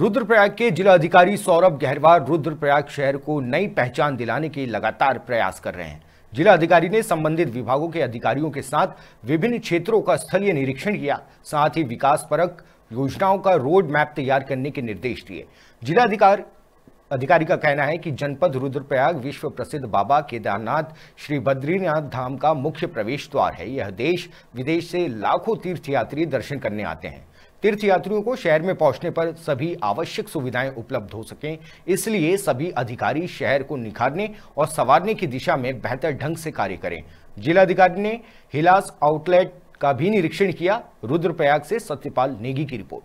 रुद्रप्रयाग के जिलाधिकारी सौरभ गहरवार रुद्रप्रयाग शहर को नई पहचान दिलाने के लगातार प्रयास कर रहे हैं जिलाधिकारी ने संबंधित विभागों के अधिकारियों के साथ विभिन्न क्षेत्रों का स्थलीय निरीक्षण किया साथ ही विकास परक योजनाओं का रोड मैप तैयार करने के निर्देश दिए जिलाधिकारी अधिकारी का कहना है कि जनपद रुद्रप्रयाग विश्व प्रसिद्ध बाबा केदारनाथ श्री बद्रीनाथ धाम का मुख्य प्रवेश द्वार है यह देश विदेश से लाखों तीर्थयात्री दर्शन करने आते हैं तीर्थयात्रियों को शहर में पहुंचने पर सभी आवश्यक सुविधाएं उपलब्ध हो सकें इसलिए सभी अधिकारी शहर को निखारने और संवारने की दिशा में बेहतर ढंग से कार्य करें जिलाधिकारी ने हिलास आउटलेट का भी निरीक्षण किया रुद्रप्रयाग से सत्यपाल नेगी की रिपोर्ट